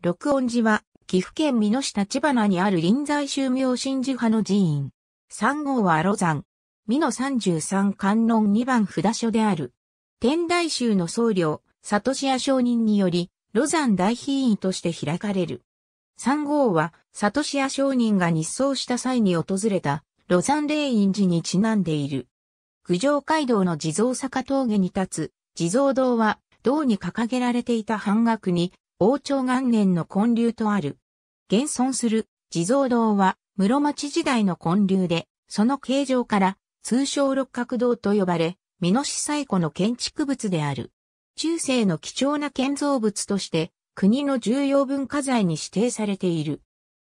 六音寺は、岐阜県美濃市立花にある臨済宗明神寺派の寺院。三号は露山。美濃三十三観音二番札所である。天台宗の僧侶、里志屋商人により、露山大秘院として開かれる。三号は、里志屋商人が日葬した際に訪れた、露山霊院寺にちなんでいる。九条街道の地蔵坂峠に立つ、地蔵堂は、銅に掲げられていた半額に、王朝元年の建立とある。現存する地蔵堂は室町時代の建立で、その形状から通称六角堂と呼ばれ、美濃市最古の建築物である。中世の貴重な建造物として、国の重要文化財に指定されている。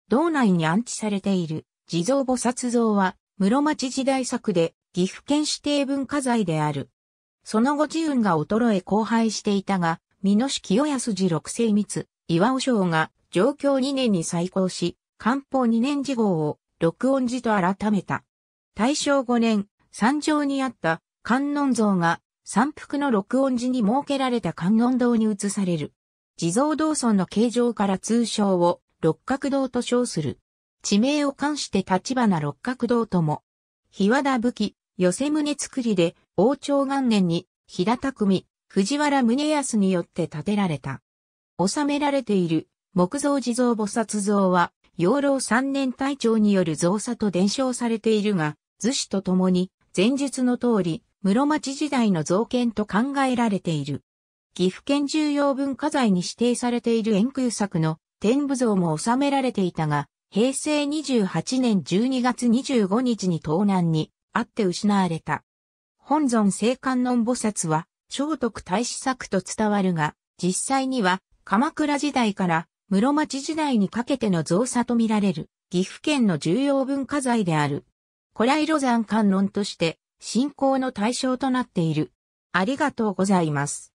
道内に安置されている地蔵菩薩像は、室町時代作で岐阜県指定文化財である。その後自運が衰え荒廃していたが、美濃市清安寺六世密、岩尾章が上京2年に再興し、官報2年次号を録音寺と改めた。大正5年、山上にあった観音像が山腹の録音寺に設けられた観音堂に移される。地蔵道村の形状から通称を六角堂と称する。地名を冠して立花六角堂とも。日和田武器、寄せ胸作りで、王朝元年に、日田匠、藤原宗康によって建てられた。収められている木造地蔵菩薩像は、養老三年隊長による造作と伝承されているが、図紙とともに、前述の通り、室町時代の造建と考えられている。岐阜県重要文化財に指定されている円空作の天武像も収められていたが、平成28年12月25日に盗難にあって失われた。本尊聖観音菩薩は聖徳太子作と伝わるが、実際には鎌倉時代から室町時代にかけての造作と見られる岐阜県の重要文化財である。古来路山観音として信仰の対象となっている。ありがとうございます。